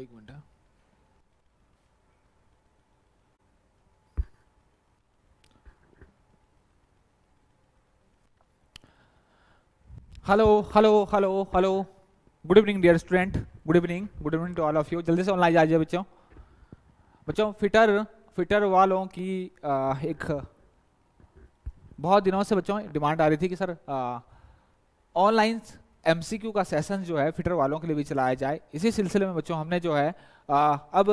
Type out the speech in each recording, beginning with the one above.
एक minute hello hello hello hello good evening dear student good evening good evening to all of you जल्दी से online आ जाइए बच्चों बच्चों फिटर फिटर वालों की आ, एक बहुत दिनों से बच्चों डिमांड आ रही थी कि सर ऑनलाइन एमसीक्यू का सेशन जो है फिटर वालों के लिए भी चलाया जाए इसी सिलसिले में बच्चों हमने जो है आ, अब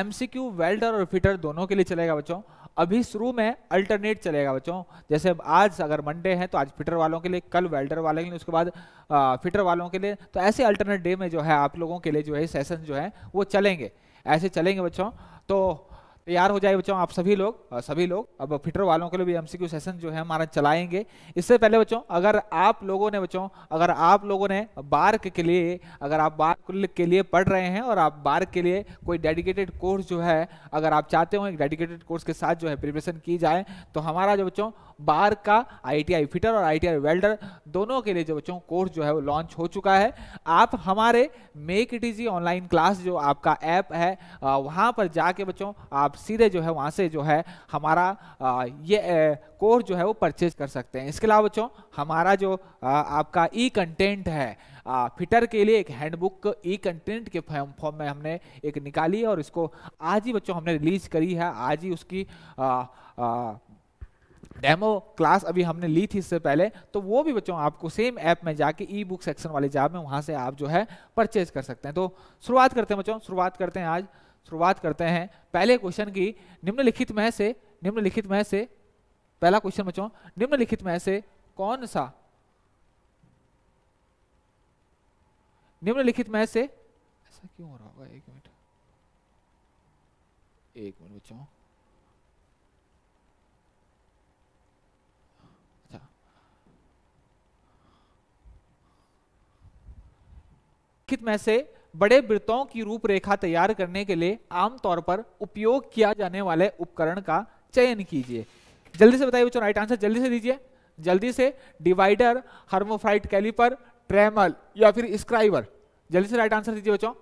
एमसीक्यू वेल्डर और फिटर दोनों के लिए चलेगा बच्चों अभी शुरू में अल्टरनेट चलेगा बच्चों जैसे आज अगर मंडे है तो आज फिटर वालों के लिए कल वेल्डर वाले के लिए उसके बाद आ, फिटर वालों के लिए तो ऐसे अल्टरनेट डे में जो है आप लोगों के लिए जो है सेशन जो है वो चलेंगे ऐसे चलेंगे बच्चों तो तैयार हो जाए बच्चों आप सभी लोग सभी लोग अब फिटर वालों के लिए भी एमसीक्यू सेशन जो है हमारा चलाएंगे इससे पहले बच्चों अगर आप लोगों ने बच्चों अगर आप लोगों ने बार्क के लिए अगर आप बार्क के लिए पढ़ रहे हैं और आप बार्क के लिए कोई डेडिकेटेड कोर्स जो है अगर आप चाहते हो एक डेडिकेटेड कोर्स के साथ जो है प्रिपरेशन की जाए तो हमारा जो बच्चों बार का आईटीआई फिटर और आईटीआई वेल्डर दोनों के लिए जो बच्चों कोर्स जो है वो लॉन्च हो चुका है आप हमारे make it easy online class जो आपका ऐप है वहाँ पर जाके बच्चों आप सीधे जो है वहाँ से जो है हमारा ये कोर्स जो है वो परचेज कर सकते हैं इसके अलावा बच्चों हमारा जो आपका ई कंटेंट है फिटर के लिए एक हैंडबुक ई कंटेंट के फॉर्म में हमने एक निकाली है और इसको आज ही बच्चों हमने रिलीज करी है आज ही उसकी आ, आ, डेमो क्लास अभी हमने ली थी इससे पहले तो वो भी बच्चों आपको सेम ऐप में जाके ई बुक सेक्शन वाले जाब में वहां से आप जो है परचेज कर सकते हैं तो शुरुआत करते हैं बच्चों शुरुआत करते हैं आज शुरुआत करते हैं पहले क्वेश्चन की निम्नलिखित में से निम्नलिखित में से पहला क्वेश्चन बच्चों निम्नलिखित में से कौन सा निम्नलिखित में से ऐसा क्यों हो रहा होगा एक मिनट एक मिनट बच्चों निम्नलिखित में से बड़े वृत्तों की रूपरेखा तैयार करने के लिए आमतौर पर उपयोग किया जाने वाले उपकरण का चयन कीजिए जल्दी से बताइए बच्चों राइट आंसर जल्दी से दीजिए जल्दी से डिवाइडर हर्मोफाइट कैलिपर ट्रेमल या फिर स्क्राइबर जल्दी से राइट आंसर दीजिए बच्चों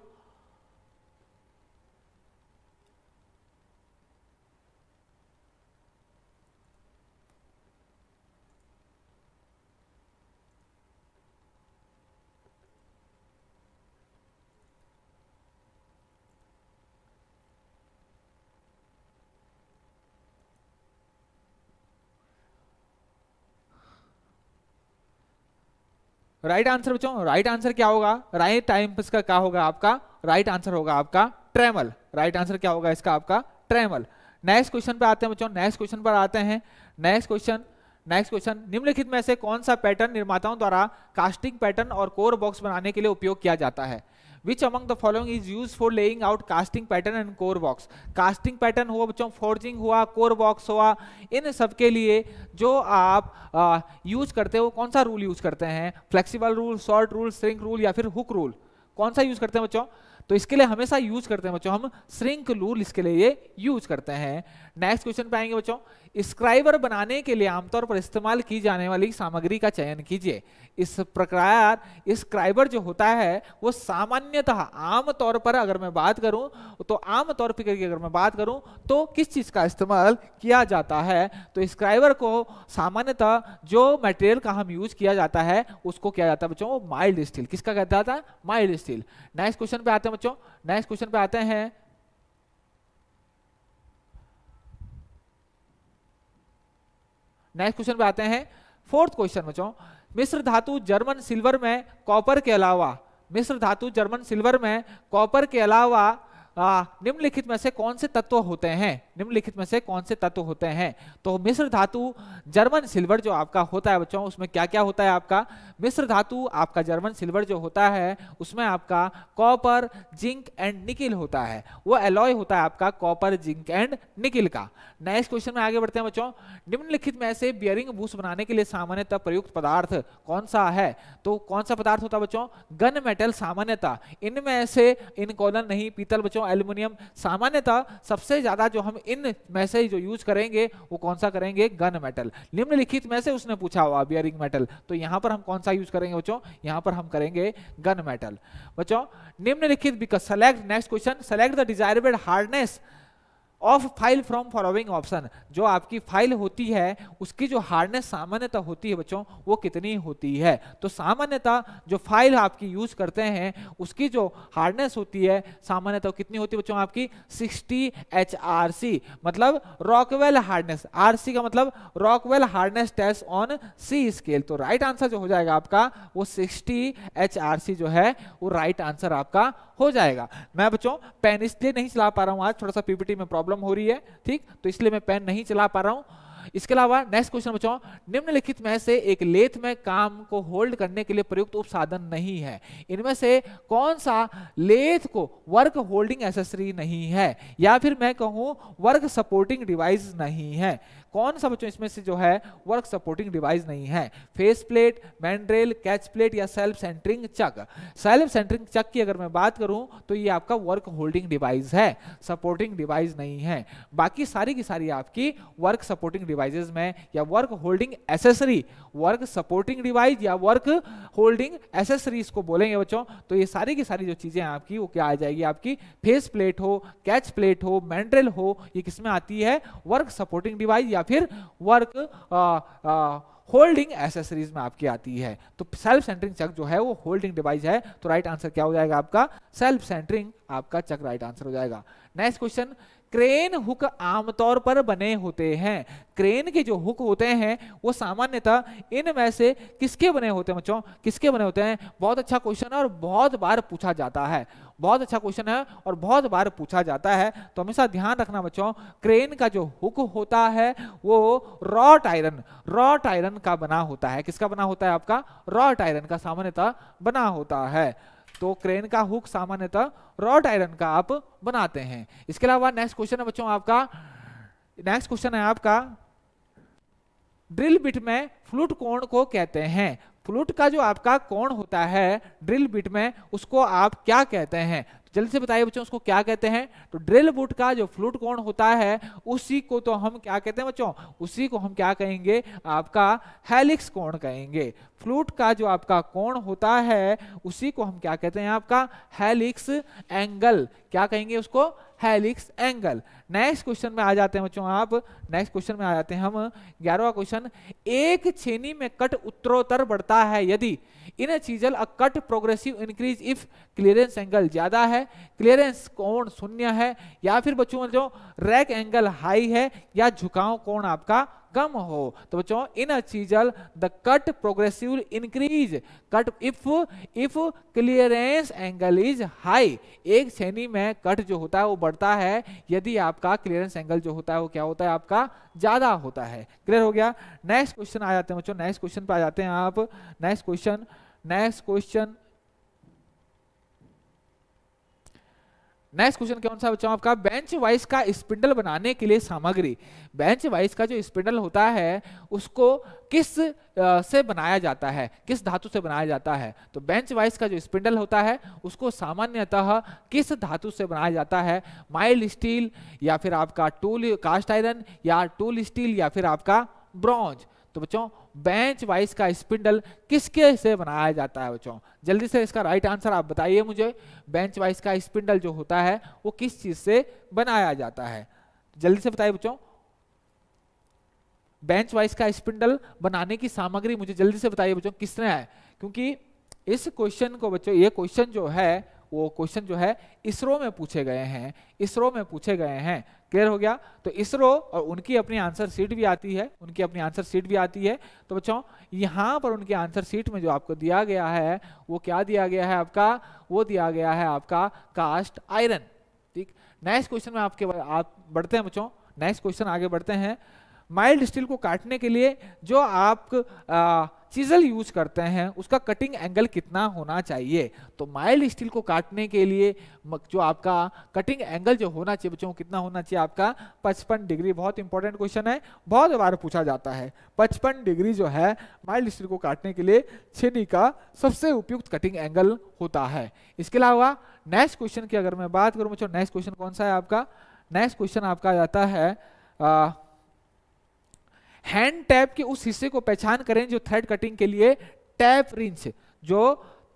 राइट आंसर बच्चों राइट आंसर क्या होगा राइट टाइम इसका क्या होगा आपका राइट आंसर होगा आपका ट्रेमल राइट आंसर क्या होगा इसका आपका ट्रेमल नेक्स्ट क्वेश्चन पर आते हैं बच्चों नेक्स्ट क्वेश्चन पर आते हैं नेक्स्ट क्वेश्चन नेक्स्ट क्वेश्चन निम्नलिखित में से कौन सा पैटर्न निर्माताओं द्वारा कास्टिंग पैटर्न और कोर बॉक्स बनाने के लिए उपयोग किया जाता है which among the following is use for laying out casting pattern and core box casting pattern हुआ बच्चों फोर्जिंग हुआ कोर बॉक्स हुआ इन सब के लिए जो आप यूज करते हो कौन सा रूल यूज करते हैं flexible rule short rule shrink rule या फिर हुक रूल कौन सा यूज करते हैं बच्चों तो इसके लिए हमेशा यूज करते हैं बच्चों हम श्रिंक रूल इसके लिए ये यूज करते हैं नेक्स्ट क्वेश्चन पे आएंगे बच्चों स्क्राइबर बनाने के लिए आमतौर पर इस्तेमाल की जाने वाली सामग्री का चयन कीजिए इस प्रकार स्क्राइबर जो होता है वो सामान्यतः आम तौर पर अगर मैं बात करूं तो आम तौर पर अगर मैं बात करूं तो किस चीज़ का इस्तेमाल किया जाता है तो स्क्राइबर को सामान्यतः जो मटेरियल का हम यूज किया जाता है उसको किया जाता है बच्चों माइल्ड स्टील किसका कहता था माइल्ड स्टील नेक्स्ट क्वेश्चन पे आते हैं बच्चों नेक्स्ट क्वेश्चन पे आते हैं नेक्स्ट क्वेश्चन पे आते हैं फोर्थ क्वेश्चन बच्चों मिश्र धातु जर्मन सिल्वर में कॉपर के अलावा मिश्र धातु जर्मन सिल्वर में कॉपर के अलावा निम्नलिखित में से कौन से तत्व होते हैं निम्नलिखित में से कौन से तत्व होते हैं तो मिश्र धातु जर्मन सिल्वर जो आपका होता है बच्चों उसमें क्या क्या होता है आपका मिश्र धातु आपका जर्मन सिल्वर जो होता है उसमें आपका कॉपर जिंक एंड निकिल होता है वो एलॉय होता है आपका कॉपर जिंक एंड निकिल का नेक्स्ट क्वेश्चन में आगे बढ़ते हैं बच्चों निम्नलिखित में से बियरिंग भूस बनाने के लिए सामान्यतः प्रयुक्त पदार्थ कौन सा है तो कौन सा पदार्थ होता है बच्चों गन मेटल सामान्यता इनमें से इनकोलन नहीं पीतल बच्चों दोस्तों एल्यूमिनियम सामान्यतः सबसे ज्यादा जो हम इन में से जो यूज करेंगे वो कौन सा करेंगे गन मेटल निम्नलिखित में से उसने पूछा हुआ बियरिंग मेटल तो यहां पर हम कौन सा यूज करेंगे बच्चों यहां पर हम करेंगे गन मेटल बच्चों निम्नलिखित because select next question select the desirable hardness of file from following option जो आपकी फाइल होती है उसकी जो हार्डनेस सामान्यतः होती है बच्चों वो कितनी होती है तो सामान्यतः जो फाइल आपकी यूज करते हैं उसकी जो हार्डनेस होती है सामान्यतः कितनी होती है बच्चों आपकी सिक्सटी एच आर सी मतलब रॉकवेल हार्डनेस आर सी का मतलब Rockwell hardness test on C scale तो राइट आंसर जो हो जाएगा आपका वो सिक्सटी एच आर सी जो है वो राइट आंसर आपका हो जाएगा मैं बच्चों पेन इसलिए नहीं चला पा रहा हूँ आज थोड़ा सा पीपीटी में प्रॉब्लम हो रही है ठीक तो इसलिए मैं पेन नहीं चला पा रहा हूँ इसके अलावा नेक्स्ट क्वेश्चन बच्चों निम्नलिखित में से एक लेथ में काम को होल्ड करने के लिए प्रयुक्त उपसाधन नहीं है इनमें से कौन सा लेथ को वर्क होल्डिंग एसेसरी नहीं है या फिर मैं कहूं वर्क सपोर्टिंग डिवाइस नहीं है कौन सा बच्चों इसमें से जो है वर्क सपोर्टिंग डिवाइस नहीं है face plate mandrel catch plate या self centering chuck self centering chuck की अगर मैं बात करूं तो ये आपका वर्क होल्डिंग डिवाइस है सपोर्टिंग डिवाइस नहीं है बाकी सारी की सारी आपकी वर्क सपोर्टिंग डिवाइसेज में या work holding accessory work supporting device या वर्क होल्डिंग एसेसरीज को बोलेंगे बच्चों तो ये सारी की सारी जो चीजें आपकी वो क्या आ जाएगी आपकी फेस प्लेट हो कैच प्लेट हो मैंड्रेल हो ये किसमें आती है वर्क सपोर्टिंग डिवाइस या फिर वर्क होल्डिंग एसेसरीज में आपकी आती है तो सेल्फ सेंटरिंग चक जो है वो होल्डिंग डिवाइस है तो राइट आंसर क्या हो जाएगा आपका सेल्फ सेंटरिंग आपका चक राइट आंसर हो जाएगा नेक्स्ट क्वेश्चन क्रेन हुक आमतौर पर बने होते हैं क्रेन के जो हुक होते हैं वो सामान्यतः इनमें से किसके बने होते हैं बच्चों किसके बने होते हैं बहुत अच्छा क्वेश्चन है और बहुत बार पूछा जाता है बहुत अच्छा क्वेश्चन है और बहुत बार पूछा जाता है तो हमेशा ध्यान रखना बच्चों क्रेन का जो हुक होता है वो रॉट आयरन रॉट आयरन का बना होता है किसका बना होता है आपका रॉट आयरन का सामान्यतः बना होता है तो क्रेन का हुक सामान्यतः रॉट आयरन का आप बनाते हैं इसके अलावा नेक्स्ट क्वेश्चन है बच्चों आपका नेक्स्ट क्वेश्चन है आपका ड्रिल बिट में फ्लूट कोण को कहते हैं फ्लूट का जो आपका कोण होता है ड्रिल बिट में उसको आप क्या कहते हैं जल्दी से बताइए बच्चों उसको क्या कहते हैं तो ड्रिल बुट का जो फ्लूट कोण होता है उसी को तो हम क्या कहते हैं बच्चों उसी को हम क्या कहेंगे आपका हेलिक्स कोण कहेंगे फ्लूट का जो आपका कोण होता है उसी को हम क्या कहते हैं आपका हेलिक्स एंगल क्या कहेंगे उसको हेलिक्स एंगल नेक्स्ट क्वेश्चन में आ जाते हैं बच्चों आप नेक्स्ट क्वेश्चन में आ जाते हैं हम ग्यारहवा क्वेश्चन एक छेनी में कट उत्तरोत्तर बढ़ता है यदि in chisel a cut progressive increase if clearance angle ज्यादा है क्लियरेंस कोण शून्य है या फिर बच्चों जो रैक एंगल हाई है या झुकाव कोण आपका कम हो तो बच्चों in a chisel the cut progressive increase cut if if clearance angle is high एक श्रेणी में कट जो होता है वो बढ़ता है यदि आपका क्लियरेंस एंगल जो होता है वो क्या होता है आपका ज्यादा होता है क्लियर हो गया नेक्स्ट क्वेश्चन आ जाते हैं बच्चों नेक्स्ट क्वेश्चन पे आ जाते हैं आप next question next question next question कौन सा बच्चों आपका बेंच वाइस का स्पिंडल बनाने के लिए सामग्री बेंच वाइस का जो स्पिंडल होता है उसको किस से बनाया जाता है किस धातु से बनाया जाता है तो बेंच वाइस का जो स्पिंडल होता है उसको सामान्यतः किस धातु से बनाया जाता है माइल्ड स्टील या फिर आपका टूल कास्ट आयरन या टूल स्टील या फिर आपका ब्रॉन्ज तो बच्चों बेंच वाइस का स्पिंडल किसके से बनाया जाता है बच्चों जल्दी से इसका राइट आंसर आप बताइए मुझे बेंच वाइस का स्पिंडल जो होता है वो किस चीज से बनाया जाता है जल्दी से बताइए बच्चों बेंच वाइस का स्पिंडल बनाने की सामग्री मुझे जल्दी से बताइए बच्चों किसने है क्योंकि इस क्वेश्चन को बच्चों ये क्वेश्चन जो है वो क्वेश्चन जो है इसरो में पूछे गए हैं इसरो में पूछे गए हैं क्लियर हो गया तो इसरो और उनकी अपनी आंसर सीट भी आती है उनकी अपनी आंसर सीट भी आती है तो बच्चों यहाँ पर उनके आंसर सीट में जो आपको दिया गया है वो क्या दिया गया है आपका वो दिया गया है आपका कास्ट आयरन ठीक नेक्स्ट क्वेश्चन में आपके आप बढ़ते हैं बच्चों नेक्स्ट क्वेश्चन आगे बढ़ते हैं माइल्ड स्टील को काटने के लिए जो आप आ, चिजल यूज करते हैं उसका कटिंग एंगल कितना होना चाहिए तो माइल्ड स्टील को काटने के लिए जो आपका कटिंग एंगल जो होना चाहिए बच्चों कितना होना चाहिए आपका पचपन डिग्री बहुत इंपॉर्टेंट क्वेश्चन है बहुत बार पूछा जाता है पचपन डिग्री जो है माइल्ड स्टील को काटने के लिए छेदी का सबसे उपयुक्त कटिंग एंगल होता है इसके अलावा नेक्स्ट क्वेश्चन की अगर मैं बात करूँ बच्चों नेक्स्ट क्वेश्चन कौन सा है आपका नेक्स्ट क्वेश्चन आपका आ जाता है आ, हैंड टैप के उस हिस्से को पहचान करें जो थ्रेड कटिंग के लिए टैप रिंच जो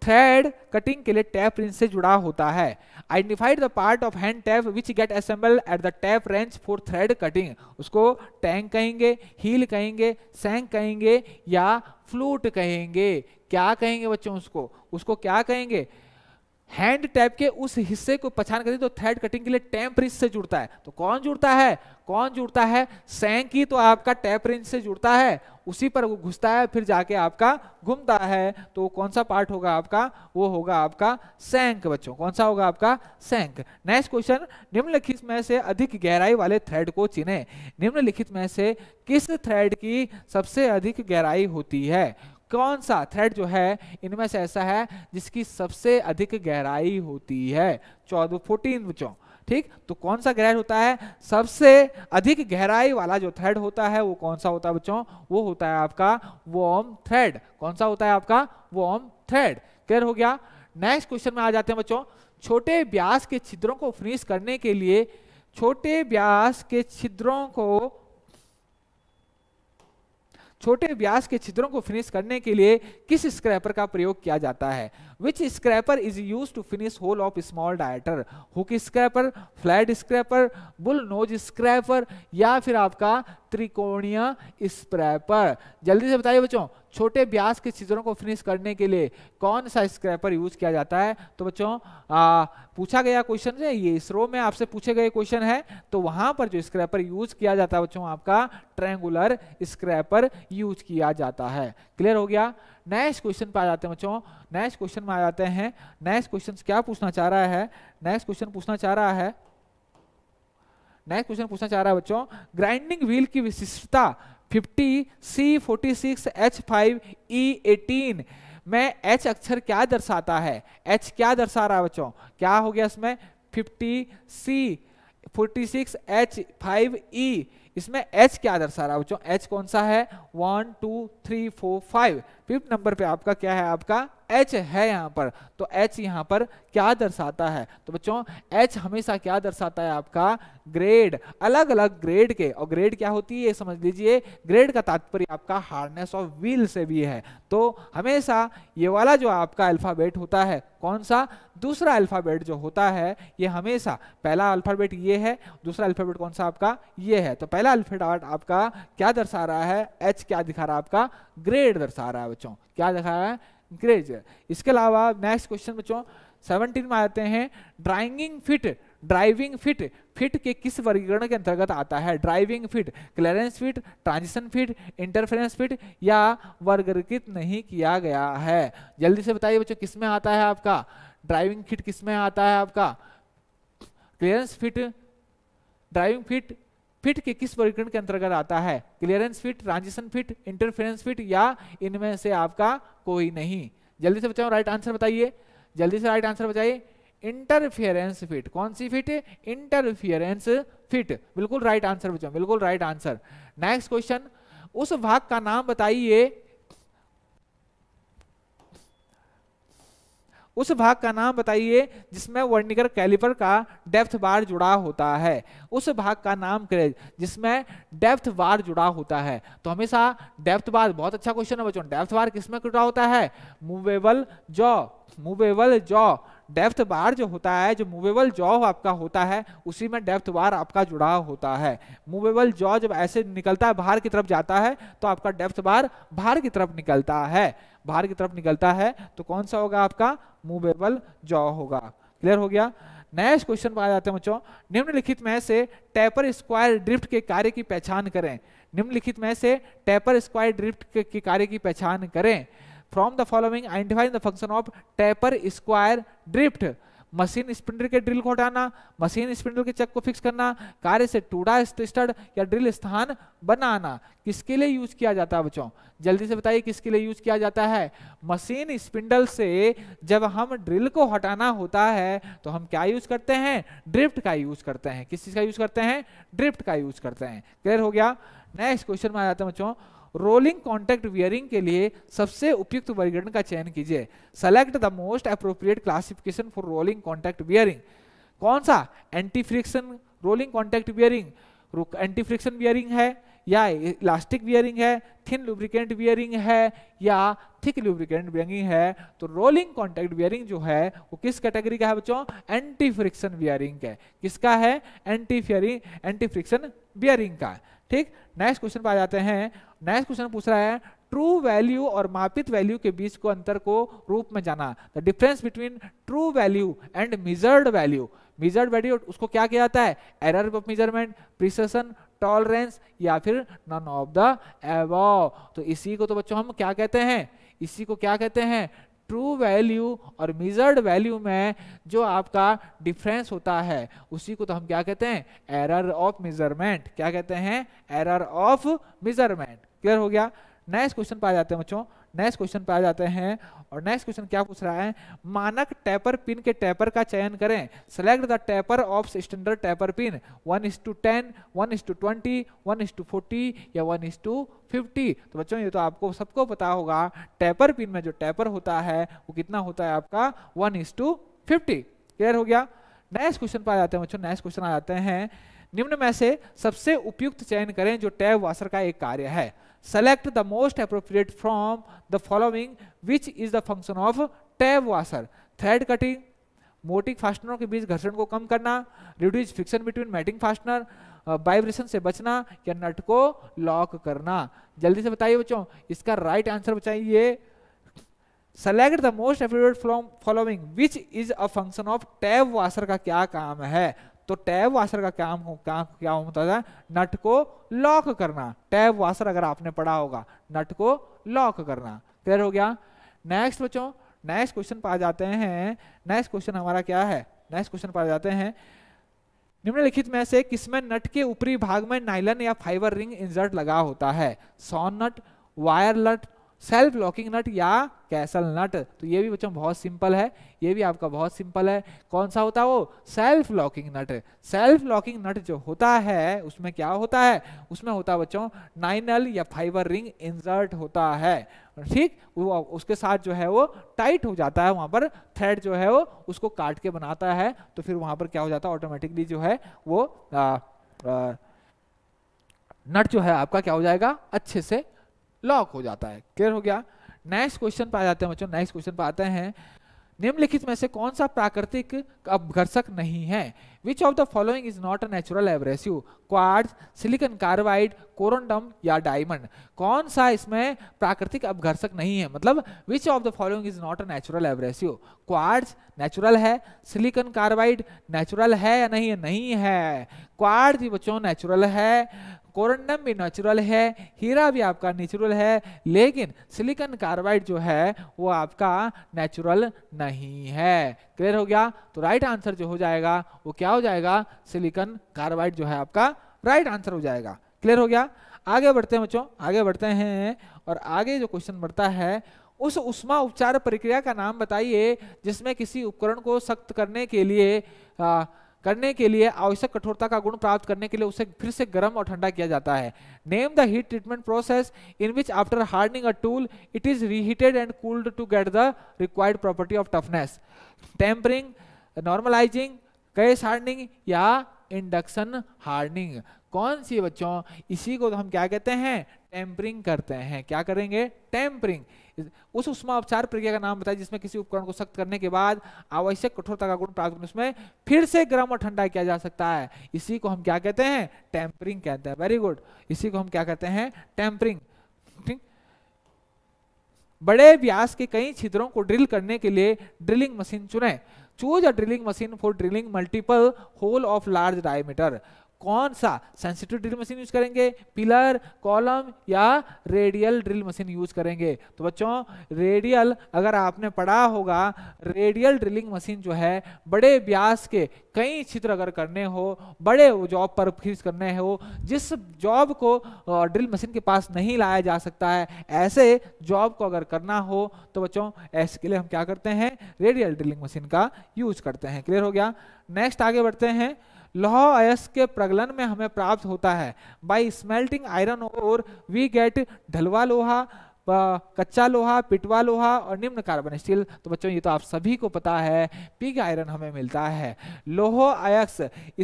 थ्रेड कटिंग के लिए टैप रिंच से जुड़ा होता है identified the part of hand tap which get assemble at the tap wrench for thread cutting उसको टैंक कहेंगे हील कहेंगे सैंक कहेंगे या फ्लूट कहेंगे क्या कहेंगे बच्चों उसको उसको क्या कहेंगे हैंड टैप के उस हिस्से को पहचान करें तो थ्रेड कटिंग के लिए टैंप रिंच से जुड़ता है तो कौन जुड़ता है कौन जुड़ता है सैंकी तो आपका टैप रेंज से जुड़ता है उसी पर वो घुसता है फिर जाके आपका घूमता है तो कौन सा पार्ट होगा आपका वो होगा आपका सैंक बच्चों कौन सा होगा आपका सैंक नेक्स्ट क्वेश्चन निम्नलिखित में से अधिक गहराई वाले थ्रेड को चिने निम्नलिखित में से किस थ्रेड की सबसे अधिक गहराई होती है कौन सा थ्रेड जो है इनमें से ऐसा है जिसकी सबसे अधिक गहराई होती है चौदह फोर्टीन बच्चों ठीक तो कौन सा ग्रह होता है सबसे अधिक गहराई वाला जो थ्रेड होता है वो कौन सा होता है बच्चों वो होता है आपका वॉम थ्रेड कौन सा होता है आपका वॉम थ्रेड क्लियर हो गया नेक्स्ट क्वेश्चन में आ जाते हैं बच्चों छोटे ब्यास के छिद्रों को फिनिश करने के लिए छोटे ब्यास के छिद्रों को छोटे ब्यास के छिद्रों को फिनिश करने के लिए किस स्क्रैपर का प्रयोग किया जाता है which scraper is used to finish whole of small डायटर hook scraper flat scraper bull nose scraper या फिर आपका त्रिकोणीय स्क्रैपर जल्दी से बताइए बच्चों छोटे ब्यास के चीजों को फिनिश करने के लिए कौन सा स्क्रैपर यूज किया जाता है तो बच्चों आ, पूछा गया क्वेश्चन है ये इसरो में आपसे पूछे गए क्वेश्चन है तो वहां पर जो स्क्रैपर यूज किया जाता है बच्चों आपका ट्रैंगुलर स्क्रैपर यूज किया जाता है क्लियर हो गया नेक्स्ट क्वेश्चन पर आ जाते हैं बच्चों नेक्स्ट क्वेश्चन में आ जाते हैं नेक्स्ट क्वेश्चन क्या पूछना चाह रहा है नेक्स्ट क्वेश्चन पूछना चाह रहा है नेक्स्ट क्वेश्चन पूछना चाह रहा है बच्चों ग्राइंडिंग व्हील की विशिष्टता 50 C46 H5 E18 में एच अक्षर क्या दर्शाता है एच क्या दर्शा रहा है बच्चों क्या हो गया इसमें 50 C 46 H5 E इसमें एच क्या दर्शा रहा है बच्चों एच कौन सा है one two three four five fifth number पे आपका क्या है आपका एच है यहाँ पर तो एच यहाँ पर क्या दर्शाता है तो बच्चों एच हमेशा क्या दर्शाता है आपका ग्रेड अलग अलग ग्रेड के और ग्रेड क्या होती है ये समझ लीजिए ग्रेड का तात्पर्य आपका हार्डनेस ऑफ व्हील से भी है तो हमेशा ये वाला जो आपका अल्फ़ाबेट होता है कौन सा दूसरा अल्फ़ाबेट जो होता है ये हमेशा पहला अल्फ़ाबेट ये है दूसरा अल्फ़ाबेट कौन सा आपका ये है तो पहला अल्फ़ाबेट आपका क्या दर्शा रहा है एच क्या दिखा रहा है आपका ग्रेड दर्शा रहा है बच्चों क्या दिखा रहा है ग्रेज इसके अलावा नेक्स्ट क्वेश्चन बच्चों सेवनटीन में आते हैं driving fit driving fit fit के किस वर्गीकरण के अंतर्गत आता है driving fit clearance fit transition fit interference fit या वर्गीकृत नहीं किया गया है जल्दी से बताइए बच्चों किस में आता है आपका ड्राइविंग फिट किस में आता है आपका clearance fit driving fit fit के किस वर्गीकरण के अंतर्गत आता है clearance fit transition fit interference fit या इनमें से आपका कोई नहीं जल्दी से बचाओ राइट आंसर बताइए जल्दी से राइट आंसर बताइए इंटरफियरेंस फिट कौन सी फिट इंटरफियरेंस फिट बिल्कुल राइट आंसर बचाओ बिल्कुल राइट आंसर नेक्स्ट क्वेश्चन उस भाग का नाम बताइए उस भाग का नाम बताइए जिसमें वर्निकर कैलिपर का डेप्थ बार जुड़ा होता है उस भाग का नाम करें जिसमें डेप्थ बार जुड़ा होता है तो हमेशा डेप्थ बार बहुत अच्छा क्वेश्चन है बच्चों डेप्थ बार किसमें जुड़ा होता है movable jaw movable jaw depth bar जो होता है जो मूवेबल जॉब आपका होता है उसी में डेप्थ बार आपका जुड़ाव होता है मूवेबल जॉ जब ऐसे निकलता है बाहर की तरफ जाता है तो आपका डेप्थ बार बाहर की तरफ निकलता है बाहर की तरफ निकलता है तो कौन सा होगा आपका मूवेबल जॉ होगा क्लियर हो गया नेक्स्ट क्वेश्चन पर आ जाते हैं बच्चों निम्नलिखित में से टेपर स्क्वायर ड्रिफ्ट के कार्य की पहचान करें निम्नलिखित में से टेपर स्क्वायर ड्रिफ्ट के कार्य की पहचान करें from the following identifying the function of taper square drift machine spindle के ड्रिल को हटाना मशीन स्पिंडल के चक को फिक्स करना कार्य से टूटा स्टड या ड्रिल स्थान बनाना किसके लिए यूज किया जाता है बच्चों जल्दी से बताइए किसके लिए यूज किया जाता है मशीन स्पिंडल से जब हम ड्रिल को हटाना होता है तो हम क्या यूज करते हैं ड्रिफ्ट का यूज करते हैं किस चीज का यूज करते हैं ड्रिफ्ट का यूज करते हैं क्लियर हो गया नेक्स्ट क्वेश्चन में आ जाते हैं बच्चों रोलिंग कॉन्टैक्ट वियरिंग के लिए सबसे उपयुक्त वर्गीकरण का चयन कीजिए select the most appropriate classification for rolling contact bearing कौन सा anti friction rolling contact bearing anti friction bearing है या इलास्टिक वियरिंग है थिन लुब्रिकेंट वियरिंग है या थिक लुब्रिकेंट वियरिंग है तो रोलिंग कॉन्टैक्ट वियरिंग जो है वो किस कैटेगरी का है बच्चों एंटी फ्रिक्शन वियरिंग का किसका है एंटी फियरिंग एंटी फ्रिक्शन वियरिंग का ठीक नेक्स्ट क्वेश्चन पर आ जाते हैं नेक्स्ट क्वेश्चन पूछ रहा है ट्रू वैल्यू और मापित वैल्यू के बीच को अंतर को रूप में जाना the difference between true value and measured value measured value उसको क्या किया जाता है error of measurement precision tolerance या फिर नन ऑफ द एव तो इसी को तो बच्चों हम क्या कहते हैं इसी को क्या कहते हैं ट्रू वैल्यू और मेजर्ड वैल्यू में जो आपका डिफरेंस होता है उसी को तो हम क्या कहते हैं एरर ऑफ मेजरमेंट क्या कहते हैं एरर ऑफ मेजरमेंट क्लियर हो गया नेक्स्ट क्वेश्चन पर आ जाते हैं बच्चों नेक्स्ट क्वेश्चन पे आ जाते हैं और नेक्स्ट क्वेश्चन क्या पूछ रहा है मानक टैपर पिन के टैपर का चयन करें select the taper of standard taper pin one is to ten one is to twenty one is to forty या वन इज टू फिफ्टी तो बच्चों ये तो आपको सबको पता होगा टैपर पिन में जो टैपर होता है वो कितना होता है आपका one is to fifty clear हो गया नेक्स्ट क्वेश्चन पर आ जाते हैं बच्चों नेक्स्ट क्वेश्चन आ जाते हैं निम्न में से सबसे उपयुक्त चयन करें जो टैब वाशर का एक कार्य है select the most appropriate from the following which is the function of tab washer thread cutting मोटिंग फास्टनरों के बीच घर्षण को कम करना reduce friction between mating fastener vibration से बचना या नट को लॉक करना जल्दी से बताइए बच्चों इसका राइट आंसर बताइए सेलेक्ट द मोस्ट एफिडेट from following which is a function of tab washer का क्या काम है तो टैब वाशर का क्या हो क्या क्या होता है नट को लॉक करना टैब वाशर अगर आपने पढ़ा होगा नट को लॉक करना क्लियर हो गया नेक्स्ट बच्चों नेक्स्ट क्वेश्चन पा जाते हैं नेक्स्ट क्वेश्चन हमारा क्या है नेक्स्ट क्वेश्चन पा जाते हैं निम्नलिखित में से किसमें नट के ऊपरी भाग में नाइलन या फाइबर रिंग इंसर्ट लगा होता है सॉन nut wire nut self locking nut या कैसल नट तो ये भी बच्चों बहुत सिंपल है ये भी आपका बहुत सिंपल है कौन सा होता है वो self locking nut self locking nut जो होता है उसमें क्या होता है उसमें होता है बच्चों नाइनल या फाइबर रिंग इंसर्ट होता है ठीक वो उसके साथ जो है वो टाइट हो जाता है वहां पर थ्रेड जो है वो उसको काट के बनाता है तो फिर वहां पर क्या हो जाता है ऑटोमेटिकली जो है वो आ, आ, नट जो है आपका क्या हो जाएगा अच्छे से लॉक हो जाता है क्लियर हो गया नेक्स्ट क्वेश्चन पे जाते हैं बच्चों नेक्स्ट क्वेश्चन पे आते हैं निम्नलिखित में से कौन सा प्राकृतिक अपघर्षक नहीं है which of the following is not a natural abrasive quartz silicon carbide corundum या डायमंड कौन सा इसमें प्राकृतिक अपघर्षक नहीं है मतलब which of the following is not a natural abrasive quartz natural है सिलिकन कार्बाइड नेचुरल है या नहीं नहीं है भी बच्चों नेचुरल है कोरंडम भी नेचुरल है हीरा भी आपका नेचुरल है लेकिन सिलिकन कार्बाइड जो है वो आपका नेचुरल नहीं है क्लियर हो गया तो राइट आंसर जो हो जाएगा वो क्या हो जाएगा सिलिकन कार्बाइड जो है आपका राइट आंसर हो जाएगा क्लियर हो गया आगे बढ़ते हैं बच्चों आगे बढ़ते हैं और आगे जो क्वेश्चन बढ़ता है उस उष्मा उपचार प्रक्रिया का नाम बताइए जिसमें किसी उपकरण को सख्त करने के लिए आ, करने के लिए आवश्यक कठोरता का गुण प्राप्त करने के लिए उसे फिर से गर्म और ठंडा किया जाता है name the heat treatment process in which after hardening a tool it is reheated and cooled to get the required property of toughness tempering normalizing case hardening या इंडक्शन हार्डनिंग कौन सी बच्चों इसी को तो हम क्या कहते हैं टेम्परिंग करते हैं क्या करेंगे टेम्परिंग उस उष्मा उपचार प्रक्रिया का नाम बताया जिसमें किसी उपकरण को सख्त करने के बाद आवश्यक कठोरता का गुण प्राप्त करने उसमें फिर से गर्म और ठंडा किया जा सकता है इसी को हम क्या कहते हैं टेम्परिंग कहते हैं वेरी गुड इसी को हम क्या कहते हैं टेम्परिंग बड़े व्यास के कई छिद्रों को ड्रिल करने के लिए ड्रिलिंग मशीन चुनें choose a drilling machine for drilling multiple hole of large diameter कौन सा सेंसिटिव ड्रिल मशीन यूज करेंगे पिलर कॉलम या रेडियल ड्रिल मशीन यूज करेंगे तो बच्चों रेडियल अगर आपने पढ़ा होगा रेडियल ड्रिलिंग मशीन जो है बड़े ब्यास के कई चित्र अगर करने हो बड़े जॉब पर फीस करने हो जिस जॉब को ड्रिल मशीन के पास नहीं लाया जा सकता है ऐसे जॉब को अगर करना हो तो बच्चों ऐसे के लिए हम क्या करते हैं रेडियल ड्रिलिंग मशीन का यूज करते हैं क्लियर हो गया नेक्स्ट आगे बढ़ते हैं लौह अयस्क के प्रगलन में हमें प्राप्त होता है बाई स्मेल्टिंग आयरन और वी गेट ढलवा लोहा कच्चा लोहा पिटवा लोहा और निम्न कार्बन स्टील तो बच्चों ये तो आप सभी को पता है पिग आयरन हमें मिलता है लोहो आयक्स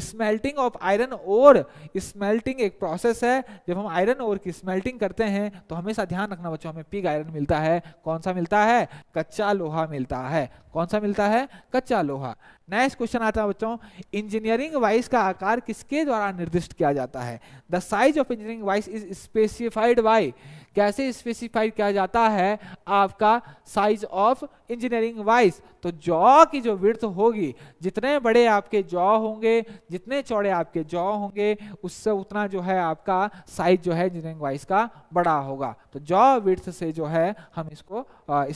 smelting of iron ore smelting एक प्रोसेस है जब हम आयरन ओर की स्मेल्टिंग करते हैं तो हमेशा ध्यान रखना बच्चों हमें पिग आयरन मिलता है कौन सा मिलता है कच्चा लोहा मिलता है कौन सा मिलता है कच्चा लोहा नेक्स्ट क्वेश्चन आता है बच्चों इंजीनियरिंग वाइस का आकार किसके द्वारा निर्दिष्ट किया जाता है the size of engineering vice is specified by कैसे स्पेसिफाइड किया जाता है आपका साइज ऑफ इंजीनियरिंग वाइज तो जॉ की जो विर्थ होगी जितने बड़े आपके जॉ होंगे जितने चौड़े आपके जॉ होंगे उससे उतना जो है आपका साइज जो है इंजीनियरिंग वाइज का बड़ा होगा तो जॉ विर्थ से जो है हम इसको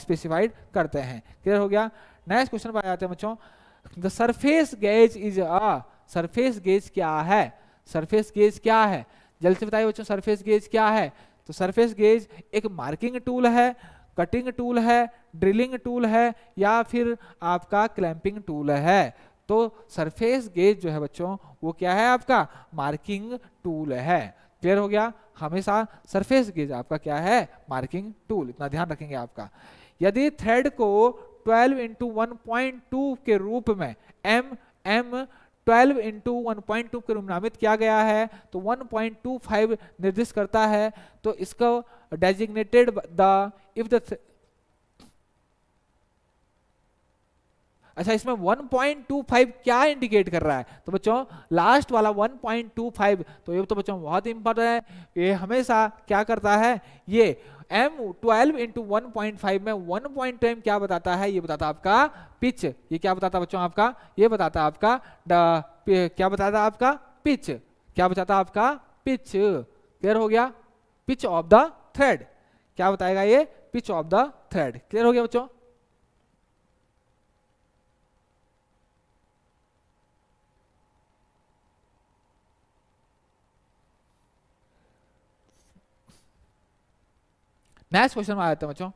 स्पेसिफाइड करते हैं क्लियर हो गया नेक्स्ट क्वेश्चन पर आते जाते हैं बच्चों the surface gauge is a surface gauge क्या है सरफेस गेज क्या है जल्द से बताइए बच्चों सरफेस गेज क्या है तो सरफेस गेज एक मार्किंग टूल है कटिंग टूल है ड्रिलिंग टूल है या फिर आपका क्लैंपिंग टूल है तो सरफेस गेज जो है बच्चों वो क्या है आपका मार्किंग टूल है क्लियर हो गया हमेशा सरफेस गेज आपका क्या है मार्किंग टूल इतना ध्यान रखेंगे आपका यदि थ्रेड को 12 इंटू वन के रूप में एम एम 12 इंटू वन के रूप नामित किया गया है तो 1.25 निर्दिष्ट करता है तो इसको डेजिग्नेटेड द इफ द अच्छा इसमें 1.25 क्या इंडिकेट कर रहा है तो बच्चों लास्ट वाला 1.25 तो ये तो बच्चों बहुत इंपॉर्टेंट है ये हमेशा क्या करता है ये M twelve into one point five में वन पॉइंट टाइम क्या बताता है ये बताता आपका पिच ये क्या बताता बच्चों आपका ये बताता आपका क्या बताता आपका पिच क्या बताता आपका पिच क्लियर हो गया पिच ऑफ द थ्रेड क्या बताएगा ये pitch of the thread clear हो गया बच्चों नेक्स्ट क्वेश्चन में आ जाते हैं बच्चों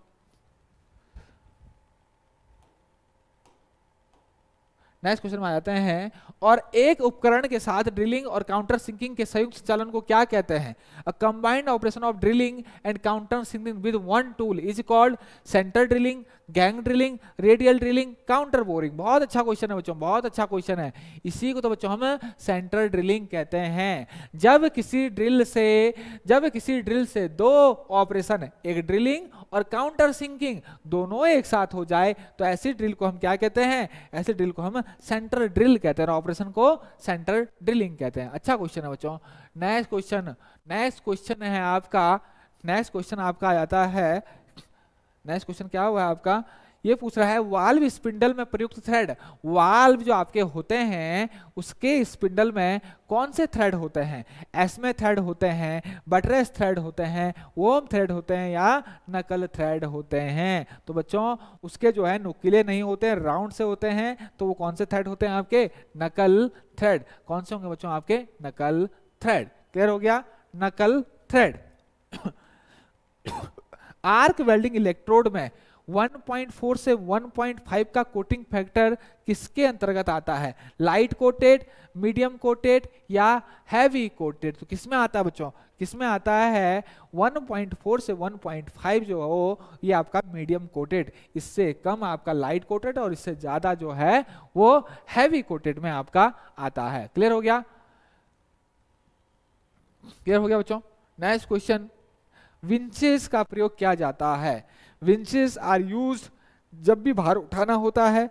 नेक्स्ट क्वेश्चन में आ जाते हैं और एक उपकरण के साथ ड्रिलिंग और काउंटर सिंकिंग के संयुक्त चालन को क्या कहते हैं a combined operation of drilling and counter sinking with one tool is called centre drilling gang drilling radial drilling counter boring बहुत अच्छा क्वेश्चन है बच्चों बहुत अच्छा क्वेश्चन है इसी को तो बच्चों हम सेंटर ड्रिलिंग कहते हैं जब किसी ड्रिल से जब किसी ड्रिल से दो ऑपरेशन एक ड्रिलिंग और काउंटर सिंकिंग दोनों एक साथ हो जाए तो ऐसी ड्रिल को हम क्या कहते हैं ऐसी ड्रिल को हम सेंटर ड्रिल कहते हैं ऑपरेशन को सेंटर ड्रिलिंग कहते हैं अच्छा क्वेश्चन है बच्चों नेक्स्ट क्वेश्चन नेक्स्ट क्वेश्चन है आपका नेक्स्ट क्वेश्चन आपका आ जाता है नेक्स्ट क्वेश्चन क्या हुआ आपका ये पूछ रहा है वाल्व स्पिंडल में प्रयुक्त थ्रेड वाल्व जो आपके होते हैं उसके स्पिंडल में कौन से थ्रेड होते हैं एसमे थ्रेड होते हैं बटरेस थ्रेड होते हैं वोम थ्रेड होते हैं या नकल थ्रेड होते हैं तो बच्चों उसके जो है नुकीले नहीं होते राउंड से होते हैं तो वो कौन से थ्रेड होते हैं आपके नकल थ्रेड कौन से होंगे बच्चों आपके नकल थ्रेड क्लियर हो गया नकल थ्रेड आर्क वेल्डिंग इलेक्ट्रोड में 1.4 से 1.5 का कोटिंग फैक्टर किसके अंतर्गत आता है लाइट कोटेड मीडियम कोटेड या हैवी कोटेड तो किसमें आता है बच्चों किसमें आता है 1.4 से 1.5 जो हो ये आपका मीडियम कोटेड इससे कम आपका लाइट कोटेड और इससे ज़्यादा जो है वो हैवी कोटेड में आपका आता है क्लियर हो गया क्लियर हो गया बच्चों नेक्स्ट क्वेश्चन विंचेस का प्रयोग किया जाता है विंचेस आर यूज जब भी भार उठाना होता है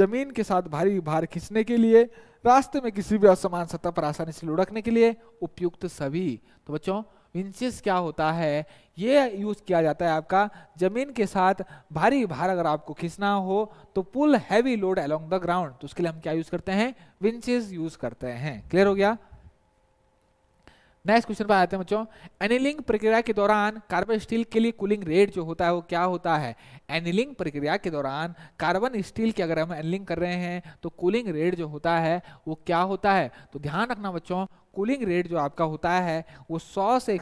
जमीन के साथ भारी भार खींचने के लिए रास्ते में किसी भी असमान सतह पर आसानी से लुढ़कने के लिए उपयुक्त सभी तो बच्चों विंचेस क्या होता है ये यूज किया जाता है आपका जमीन के साथ भारी भार अगर आपको खींचना हो तो pull heavy load along the ground तो उसके लिए हम क्या यूज करते हैं विंचेस यूज करते हैं क्लियर हो गया नेक्स्ट क्वेश्चन पर आते हैं बच्चों एनिलिंग प्रक्रिया के दौरान कार्बन स्टील के लिए कूलिंग रेट जो होता है वो क्या होता है एनिलिंग प्रक्रिया के दौरान कार्बन स्टील की अगर हम एनिलिंग कर रहे हैं तो कूलिंग रेट जो होता है वो क्या होता है तो ध्यान रखना बच्चों कूलिंग रेट जो आपका होता है वो 100 से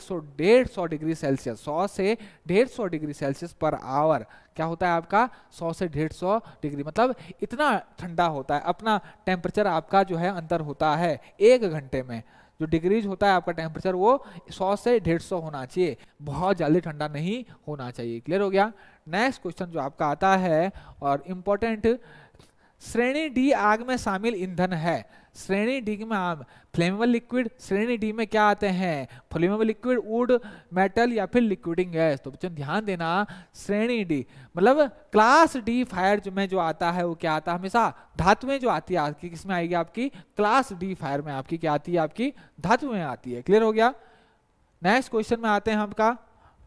सौ डिग्री सेल्सियस 100 से 150 डिग्री सेल्सियस पर आवर क्या होता है आपका 100 से 150 डिग्री मतलब इतना ठंडा होता है अपना टेम्परेचर आपका जो है अंतर होता है एक घंटे में जो डिग्रीज होता है आपका टेम्परेचर वो 100 से डेढ़ सौ होना चाहिए बहुत जल्दी ठंडा नहीं होना चाहिए क्लियर हो गया नेक्स्ट क्वेश्चन जो आपका आता है और इम्पोर्टेंट श्रेणी डी आग में शामिल ईंधन है श्रेणी डी में फ्लेमेबल लिक्विड श्रेणी डी में क्या आते हैं फ्लेमेबल लिक्विड वुड मेटल या फिर लिक्विडिंग गैस तो बच्चों ध्यान देना श्रेणी डी मतलब क्लास डी फायर जो में जो आता है वो क्या आता है हमेशा धातुएं जो आती है आपकी किसमें आएगी आपकी क्लास डी फायर में आपकी क्या आती है आपकी धातुएं आती है क्लियर हो गया नेक्स्ट क्वेश्चन में आते हैं आपका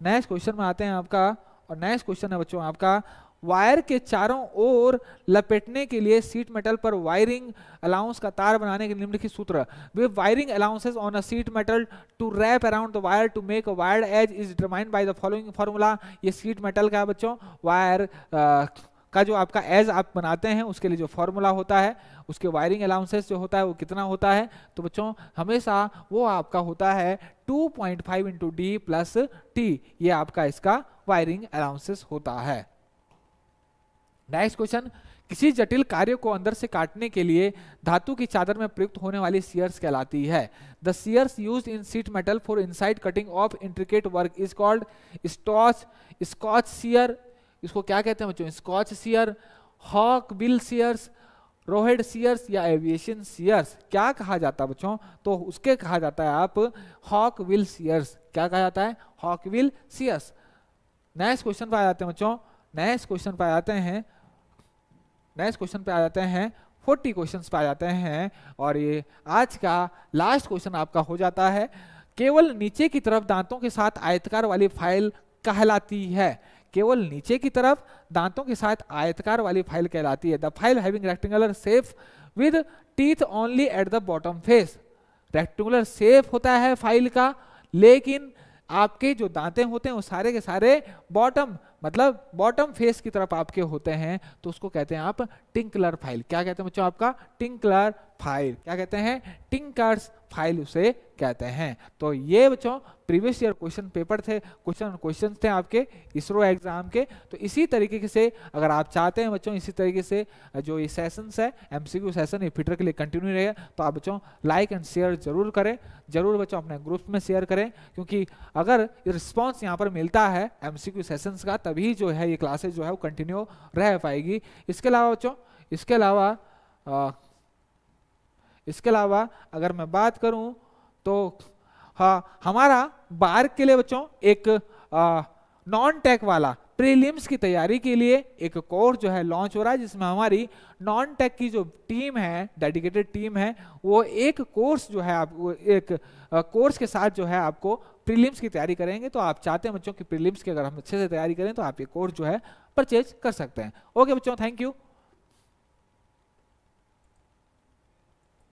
नेक्स्ट क्वेश्चन में आते हैं आपका और नेक्स्ट क्वेश्चन है बच्चों आपका वायर के चारों ओर लपेटने के लिए सीट मेटल पर वायरिंग अलाउंस का तार बनाने के निम्नलिखित सूत्र वे wiring allowances on a sheet metal to wrap around the wire to make a wired edge is determined by the following formula ये सीट मेटल का बच्चों वायर का जो आपका एज आप बनाते हैं उसके लिए जो फॉर्मूला होता है उसके वायरिंग अलाउंसेस जो होता है वो कितना होता है तो बच्चों हमेशा वो आपका होता है 2.5 point five into D plus T ये आपका इसका वायरिंग अलाउंसेस होता है नेक्स्ट क्वेश्चन किसी जटिल कार्य को अंदर से काटने के लिए धातु की चादर में प्रयुक्त होने वाली सीयर्स कहलाती है the shears use in sheet metal for inside cutting of intricate work is called स्टॉच स्कॉच सीयर इसको क्या कहते हैं बच्चों scotch shear hawk bill shears रोहेड सीयर्स या एविएशन सीयर्स क्या कहा जाता है बच्चों तो उसके कहा जाता है आप हॉक विल सीयर्स क्या कहा जाता है hawk bill shears next question पर आ जाते हैं बच्चों नेक्स्ट क्वेश्चन पर आ जाते हैं नेक्स्ट क्वेश्चन पे आ जाते हैं फोर्टी क्वेश्चन पे आ जाते हैं और ये आज का लास्ट क्वेश्चन आपका हो जाता है केवल नीचे की तरफ दांतों के साथ आयतकार वाली फाइल कहलाती है केवल नीचे की तरफ दांतों के साथ आयतकार वाली फाइल कहलाती है the file having rectangular shape with teeth only at the bottom face rectangular shape होता है फाइल का लेकिन आपके जो दांतें होते हैं वो सारे के सारे बॉटम मतलब बॉटम फेस की तरफ आपके होते हैं तो उसको कहते हैं आप टिंकलर फाइल क्या कहते हैं बच्चों आपका टिंकलर फाइल क्या कहते हैं टिंकर्स फाइल उसे कहते हैं तो ये बच्चों प्रीवियस ईयर क्वेश्चन पेपर थे क्वेश्चन क्वेश्चन थे आपके इसरो एग्जाम के तो इसी तरीके से अगर आप चाहते हैं बच्चों इसी तरीके से जो ये सेशंस है एमसीक्यू सेशन ये फिटर के लिए कंटिन्यू रहे तो आप बच्चों लाइक एंड शेयर जरूर करें जरूर बच्चों अपने ग्रुप में शेयर करें क्योंकि अगर रिस्पॉन्स यहाँ पर मिलता है एम सेशंस का तभी जो है ये क्लासेज जो है वो कंटिन्यू रह पाएगी इसके अलावा बच्चों इसके अलावा इसके अलावा अगर मैं बात करूं तो हाँ हमारा बार के लिए बच्चों एक नॉन टेक वाला प्रीलिम्स की तैयारी के लिए एक कोर्स जो है लॉन्च हो रहा है जिसमें हमारी नॉन टेक की जो टीम है डेडिकेटेड टीम है वो एक कोर्स जो है आप एक कोर्स के साथ जो है आपको प्रीलिम्स की तैयारी करेंगे तो आप चाहते हैं बच्चों की प्रीलिम्स की अगर हम अच्छे से तैयारी करें तो आप ये कोर्स जो है परचेज कर सकते हैं ओके बच्चों थैंक यू